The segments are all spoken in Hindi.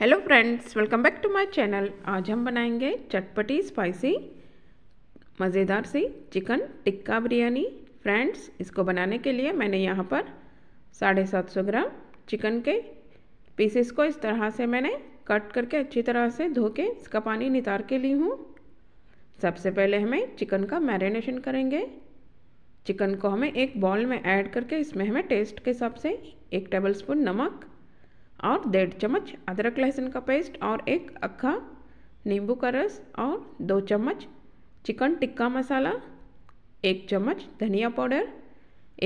hello friends welcome back to my channel आज हम बनाएंगे चटपटी स्पाइसी मज़ेदार सी चिकन टिक्का बिरयानी फ्रेंड्स इसको बनाने के लिए मैंने यहाँ पर साढ़े सात सौ ग्राम चिकन के पीसेस को इस तरह से मैंने कट करके अच्छी तरह से धो के इसका पानी नितार के ली हूँ सबसे पहले हमें चिकन का मैरिनेशन करेंगे चिकन को हमें एक बॉल में ऐड करके इसमें हमें टेस्ट के हिसाब से एक स्पून नमक और डेढ़ चम्मच अदरक लहसुन का पेस्ट और एक अक्खा नींबू का रस और दो चम्मच चिकन टिक्का मसाला एक चम्मच धनिया पाउडर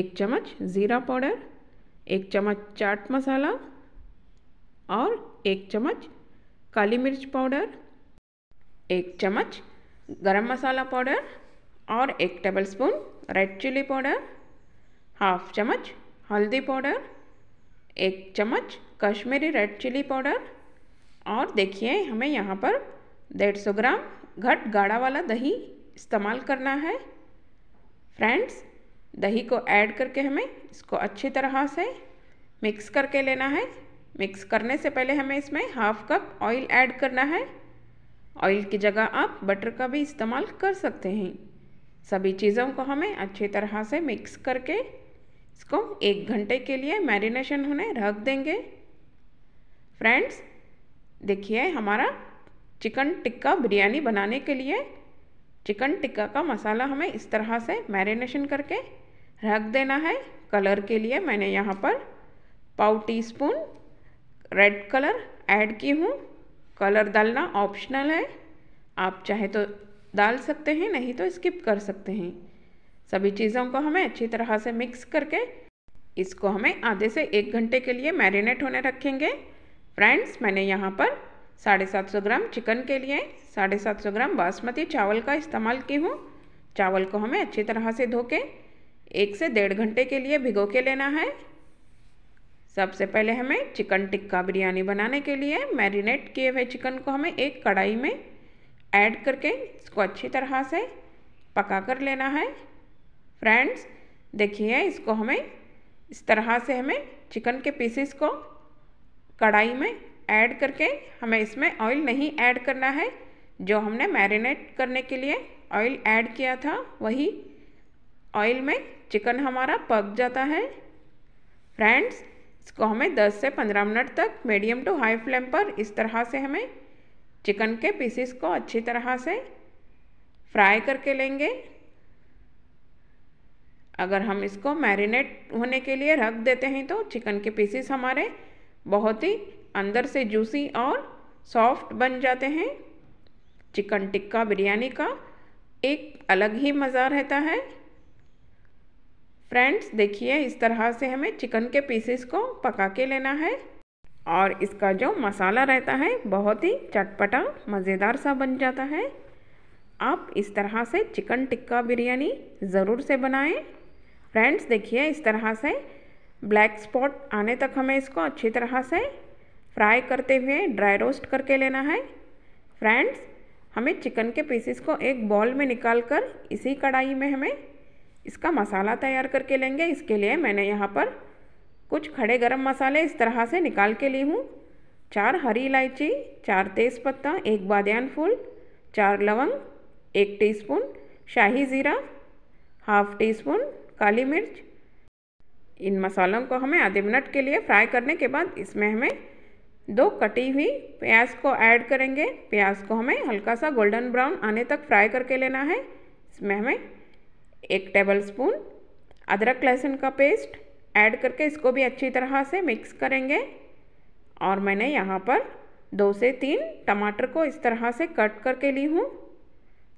एक चम्मच ज़ीरा पाउडर एक चम्मच चाट मसाला और एक चम्मच काली मिर्च पाउडर एक चम्मच गरम मसाला पाउडर और एक tablespoon red chilli powder half चम्मच हल्दी पाउडर एक चम्मच कश्मीरी रेड चिली पाउडर और देखिए हमें यहाँ पर डेढ़ सौ ग्राम घट गाढ़ा वाला दही इस्तेमाल करना है फ्रेंड्स दही को ऐड करके हमें इसको अच्छी तरह से मिक्स करके लेना है मिक्स करने से पहले हमें इसमें हाफ कप ऑयल ऐड करना है ऑयल की जगह आप बटर का भी इस्तेमाल कर सकते हैं सभी चीज़ों को हमें अच्छी तरह से मिक्स करके इसको एक घंटे के लिए मैरिनेशन होने रख देंगे फ्रेंड्स देखिए हमारा चिकन टिक्का बिरयानी बनाने के लिए चिकन टिक्का का मसाला हमें इस तरह से मैरिनेशन करके रख देना है कलर के लिए मैंने यहाँ पर पाव teaspoon red colour add की हूँ कलर डालना ऑप्शनल है आप चाहे तो डाल सकते हैं नहीं तो स्किप कर सकते हैं सभी चीज़ों को हमें अच्छी तरह से मिक्स करके इसको हमें आधे से एक घंटे के लिए मैरिनेट होने रखेंगे फ्रेंड्स मैंने यहाँ पर साढ़े सात सौ ग्राम चिकन के लिए साढ़े सात सौ ग्राम बासमती चावल का इस्तेमाल की हूँ चावल को हमें अच्छी तरह से धो के एक से डेढ़ घंटे के लिए भिगो के लेना है सबसे पहले हमें चिकन टिक्का बिरयानी बनाने के लिए मैरिनेट किए हुए चिकन को हमें एक कढ़ाई में ऐड करके इसको अच्छी तरह से पका कर लेना है फ्रेंड्स देखिए इसको हमें इस तरह से हमें चिकन के पीसेस को कढ़ाई में ऐड करके हमें इसमें ऑयल नहीं ऐड करना है जो हमने मैरिनेट करने के लिए ऑयल ऐड किया था वही ऑयल में चिकन हमारा पक जाता है फ्रेंड्स इसको हमें 10 से 15 मिनट तक मीडियम टू हाई फ्लेम पर इस तरह से हमें चिकन के पीसेस को अच्छी तरह से फ्राई करके लेंगे अगर हम इसको मैरिनेट होने के लिए रख देते हैं तो चिकन के पीसेस हमारे बहुत ही अंदर से जूसी और सॉफ्ट बन जाते हैं चिकन टिक्का बिरयानी का एक अलग ही मज़ा रहता है फ्रेंड्स देखिए इस तरह से हमें चिकन के पीसेस को पका के लेना है और इसका जो मसाला रहता है बहुत ही चटपटा मज़ेदार सा बन जाता है आप इस तरह से चिकन टिक्का बिरयानी ज़रूर से बनाएं फ्रेंड्स देखिए इस तरह से ब्लैक स्पॉट आने तक हमें इसको अच्छी तरह से फ्राई करते हुए ड्राई रोस्ट करके लेना है फ्रेंड्स हमें चिकन के पीसेस को एक बॉल में निकाल कर इसी कढ़ाई में हमें इसका मसाला तैयार करके लेंगे इसके लिए मैंने यहाँ पर कुछ खड़े गरम मसाले इस तरह से निकाल के ली हूँ चार हरी इलायची चार तेज़पत्ता एक बादन फूल चार लवंग एक टीस्पून शाही ज़ीरा हाफ टी स्पून काली मिर्च इन मसालों को हमें आधे मिनट के लिए फ्राई करने के बाद इसमें हमें दो कटी हुई प्याज को ऐड करेंगे प्याज को हमें हल्का सा गोल्डन ब्राउन आने तक फ्राई करके लेना है इसमें हमें एक टेबल स्पून अदरक लहसुन का पेस्ट ऐड करके इसको भी अच्छी तरह से मिक्स करेंगे और मैंने यहाँ पर दो से तीन टमाटर को इस तरह से कट करके ली हूँ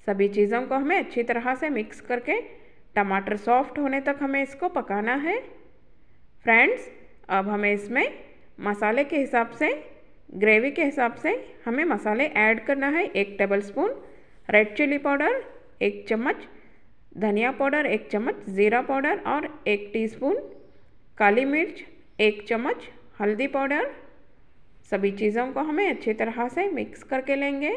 सभी चीज़ों को हमें अच्छी तरह से मिक्स करके टमाटर सॉफ्ट होने तक हमें इसको पकाना है फ्रेंड्स अब हमें इसमें मसाले के हिसाब से ग्रेवी के हिसाब से हमें मसाले ऐड करना है एक tablespoon red chilli powder एक चम्मच धनिया पाउडर एक चम्मच ज़ीरा पाउडर और एक टीस्पून काली मिर्च एक चम्मच हल्दी पाउडर सभी चीज़ों को हमें अच्छी तरह से मिक्स करके लेंगे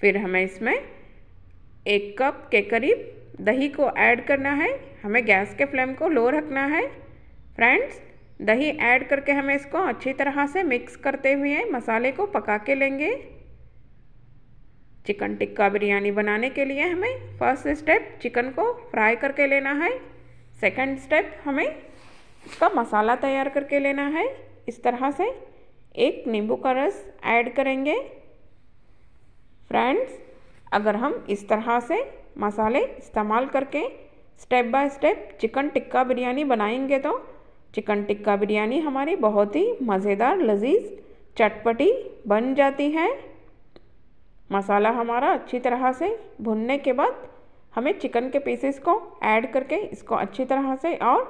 फिर हमें इसमें एक कप के करीब दही को ऐड करना है हमें गैस के फ्लेम को लो रखना है फ्रेंड्स दही ऐड करके हमें इसको अच्छी तरह से मिक्स करते हुए मसाले को पका के लेंगे चिकन टिक्का बिरयानी बनाने के लिए हमें फर्स्ट स्टेप चिकन को फ्राई करके लेना है सेकंड स्टेप हमें इसका मसाला तैयार करके लेना है इस तरह से एक नींबू का रस ऐड करेंगे फ्रेंड्स अगर हम इस तरह से मसाले इस्तेमाल करके step by step chicken tikka biryani बनाएंगे तो चिकन टिक्का बिरयानी हमारी बहुत ही मज़ेदार लजीज चटपटी बन जाती है मसाला हमारा अच्छी तरह से भुनने के बाद हमें चिकन के पीसेस को ऐड करके इसको अच्छी तरह से और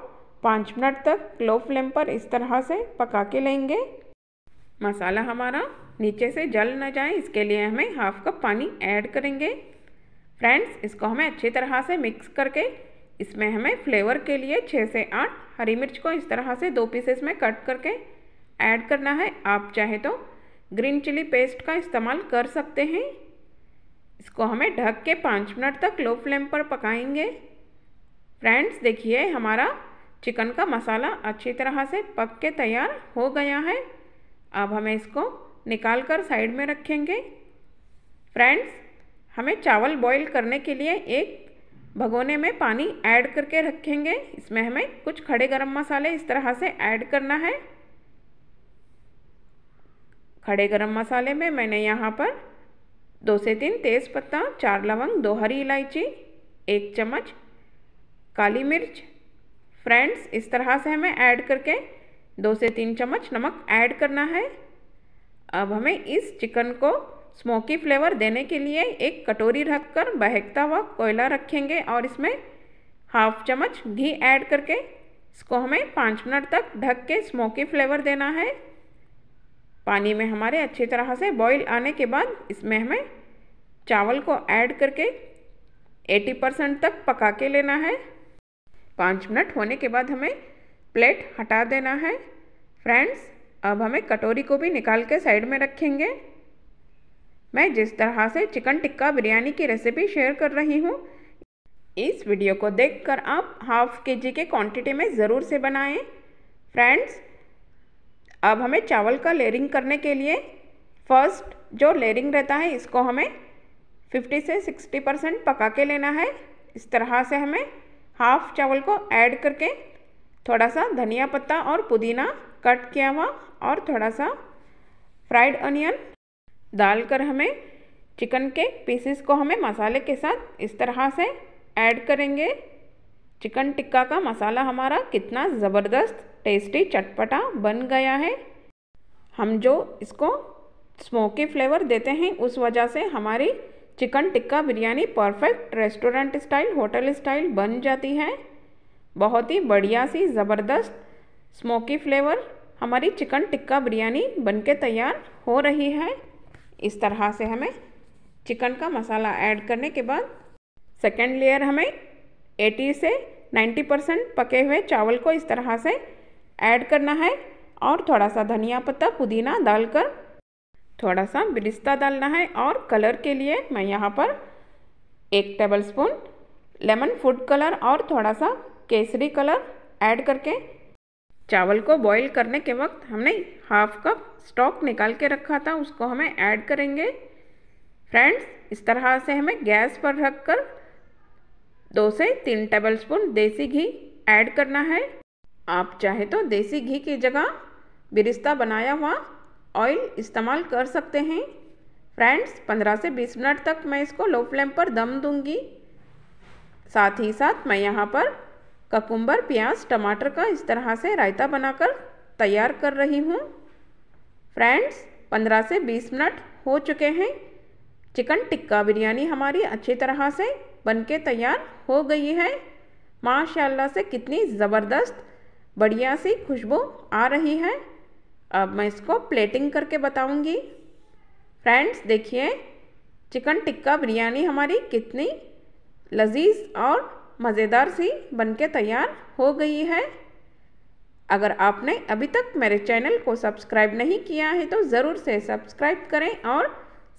पाँच मिनट तक लो फ्लेम पर इस तरह से पका के लेंगे मसाला हमारा नीचे से जल न जाए इसके लिए हमें हाफ कप पानी ऐड करेंगे फ्रेंड्स इसको हमें अच्छी तरह से मिक्स करके इसमें हमें फ्लेवर के लिए छः से आठ हरी मिर्च को इस तरह से दो पीसेस में कट करके ऐड करना है आप चाहे तो ग्रीन चिली पेस्ट का इस्तेमाल कर सकते हैं इसको हमें ढक के पाँच मिनट तक लो फ्लेम पर पकाएंगे फ्रेंड्स देखिए हमारा चिकन का मसाला अच्छी तरह से पक के तैयार हो गया है अब हमें इसको निकाल कर साइड में रखेंगे फ्रेंड्स हमें चावल बॉईल करने के लिए एक भगोने में पानी ऐड करके रखेंगे इसमें हमें कुछ खड़े गरम मसाले इस तरह से ऐड करना है खड़े गरम मसाले में मैंने यहाँ पर दो से तीन तेज़ पत्ता चार लवंग दो हरी इलायची एक चम्मच काली मिर्च फ्रेंड्स इस तरह से हमें ऐड करके दो से तीन चम्मच नमक ऐड करना है अब हमें इस चिकन को स्मोकी फ्लेवर देने के लिए एक कटोरी रखकर बहकता हुआ कोयला रखेंगे और इसमें हाफ चम्मच घी ऐड करके इसको हमें पाँच मिनट तक ढक के स्मोकी फ्लेवर देना है पानी में हमारे अच्छी तरह से बॉईल आने के बाद इसमें हमें चावल को ऐड करके 80 परसेंट तक पका के लेना है पाँच मिनट होने के बाद हमें प्लेट हटा देना है फ्रेंड्स अब हमें कटोरी को भी निकाल के साइड में रखेंगे मैं जिस तरह से चिकन टिक्का बिरयानी की रेसिपी शेयर कर रही हूँ इस वीडियो को देखकर आप हाफ के जी के क्वांटिटी में ज़रूर से बनाएं फ्रेंड्स अब हमें चावल का लेयरिंग करने के लिए फर्स्ट जो लेयरिंग रहता है इसको हमें 50 से 60 परसेंट पका के लेना है इस तरह से हमें हाफ चावल को ऐड करके थोड़ा सा धनिया पत्ता और पुदीना कट किया हुआ और थोड़ा सा फ्राइड अनियन डालकर हमें चिकन के पीसेस को हमें मसाले के साथ इस तरह से ऐड करेंगे चिकन टिक्का का मसाला हमारा कितना ज़बरदस्त टेस्टी चटपटा बन गया है हम जो इसको स्मोकी फ्लेवर देते हैं उस वजह से हमारी chicken tikka biryani perfect restaurant style hotel style बन जाती है बहुत ही बढ़िया सी ज़बरदस्त स्मोकी फ्लेवर हमारी चिकन टिक्का बिरयानी बनके तैयार हो रही है इस तरह से हमें चिकन का मसाला ऐड करने के बाद सेकेंड लेयर हमें 80 से 90 परसेंट पके हुए चावल को इस तरह से ऐड करना है और थोड़ा सा धनिया पत्ता पुदीना डालकर थोड़ा सा बिरिस्ता डालना है और कलर के लिए मैं यहाँ पर एक टेबलस्पून लेमन फूड कलर और थोड़ा सा केसरी कलर ऐड करके चावल को बॉईल करने के वक्त हमने हाफ कप स्टॉक निकाल के रखा था उसको हमें ऐड करेंगे फ्रेंड्स इस तरह से हमें गैस पर रख कर दो से तीन टेबल स्पून देसी घी ऐड करना है आप चाहे तो देसी घी की जगह बिरिस्ता बनाया हुआ ऑयल इस्तेमाल कर सकते हैं फ्रेंड्स 15 से 20 मिनट तक मैं इसको लो फ्लेम पर दम दूंगी साथ ही साथ मैं यहाँ पर ककुम्बर प्याज टमाटर का इस तरह से रायता बनाकर तैयार कर रही हूँ फ्रेंड्स 15 से 20 मिनट हो चुके हैं चिकन टिक्का बिरयानी हमारी अच्छी तरह से बनके तैयार हो गई है माशाल्लाह से कितनी ज़बरदस्त बढ़िया सी खुशबू आ रही है अब मैं इसको प्लेटिंग करके बताऊंगी फ्रेंड्स देखिए चिकन टिक्का बिरयानी हमारी कितनी लजीज और मज़ेदार सी बनके तैयार हो गई है अगर आपने अभी तक मेरे चैनल को सब्सक्राइब नहीं किया है तो ज़रूर से सब्सक्राइब करें और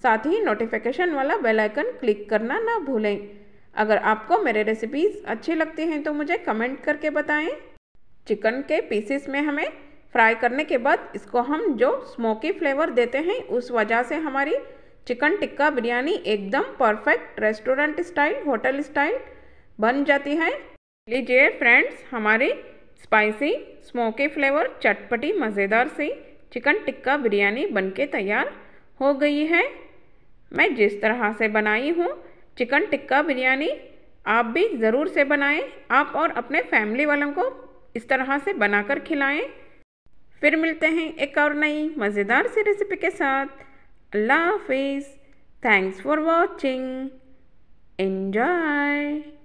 साथ ही नोटिफिकेशन वाला बेल आइकन क्लिक करना ना भूलें अगर आपको मेरे रेसिपीज़ अच्छी लगती हैं तो मुझे कमेंट करके बताएं चिकन के पीसेस में हमें फ्राई करने के बाद इसको हम जो स्मोकी फ्लेवर देते हैं उस वजह से हमारी चिकन टिक्का बिरयानी एकदम perfect restaurant style hotel style बन जाती है लीजिए फ्रेंड्स हमारी स्पाइसी स्मोकी फ्लेवर चटपटी मज़ेदार सी चिकन टिक्का बिरयानी बनके तैयार हो गई है मैं जिस तरह से बनाई हूँ चिकन टिक्का बिरयानी आप भी ज़रूर से बनाएं आप और अपने फैमिली वालों को इस तरह से बनाकर खिलाएं फिर मिलते हैं एक और नई मज़ेदार सी रेसिपी के साथ अल्लाह हाफिज़ थैंक्स फॉर वॉचिंग एन्जॉय